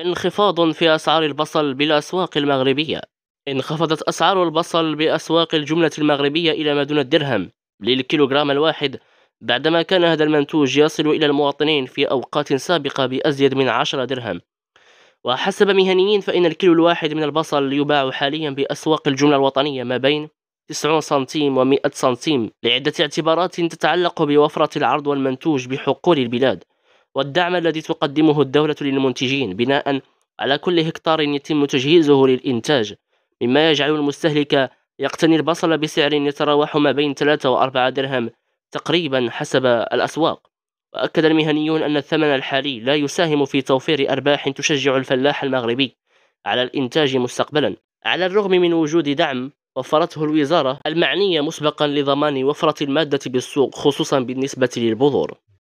انخفاض في أسعار البصل بالأسواق المغربية انخفضت أسعار البصل بأسواق الجملة المغربية إلى ما دون الدرهم للكيلوغرام الواحد بعدما كان هذا المنتوج يصل إلى المواطنين في أوقات سابقة بأزيد من عشرة درهم وحسب مهنيين فإن الكيلو الواحد من البصل يباع حاليا بأسواق الجملة الوطنية ما بين 90 سنتيم و100 سنتيم لعدة اعتبارات تتعلق بوفرة العرض والمنتوج بحقول البلاد والدعم الذي تقدمه الدولة للمنتجين بناء على كل هكتار يتم تجهيزه للإنتاج مما يجعل المستهلك يقتني البصل بسعر يتراوح ما بين 3 و 4 درهم تقريبا حسب الأسواق وأكد المهنيون أن الثمن الحالي لا يساهم في توفير أرباح تشجع الفلاح المغربي على الإنتاج مستقبلا على الرغم من وجود دعم وفرته الوزارة المعنية مسبقا لضمان وفرة المادة بالسوق خصوصا بالنسبة للبذور